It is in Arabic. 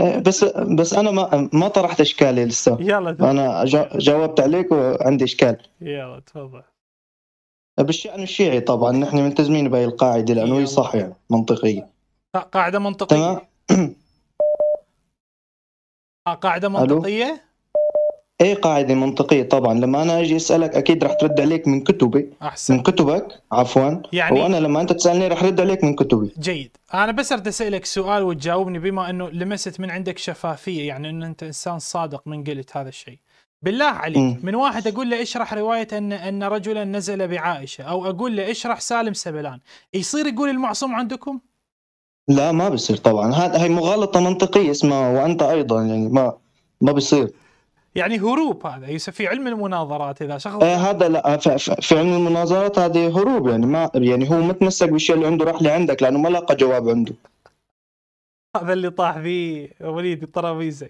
إيه، بس بس انا ما ما طرحت اشكالي لسه يلا دلوقتي. انا جاوبت عليك وعندي اشكال يلا تفضل بالشان الشيعي طبعا نحن ملتزمين بهي القاعده لانه هي صح يعني منطقيه قاعده منطقيه تمام آه، قاعده منطقيه اي قاعده منطقيه طبعا لما انا اجي اسالك اكيد رح ترد عليك من كتبي احسن من كتبك عفوا يعني وانا لما انت تسالني رح رد عليك من كتبي جيد انا بس ارد اسالك سؤال وتجاوبني بما انه لمست من عندك شفافيه يعني ان انت انسان صادق من قلت هذا الشيء بالله عليك م. من واحد اقول له اشرح روايه ان ان رجلا نزل بعائشه او اقول له اشرح سالم سبلان يصير يقول المعصوم عندكم لا ما بصير طبعا هذا هي مغالطه منطقيه اسمها وانت ايضا يعني ما ما بصير يعني هروب هذا يعني في علم المناظرات اذا شخص آه هذا لا آه، في علم المناظرات هذا هروب يعني ما يعني هو متمسك بالشيء اللي عنده راح لعندك لانه ما لقى جواب عنده هذا اللي طاح فيه وليد الطرابيزي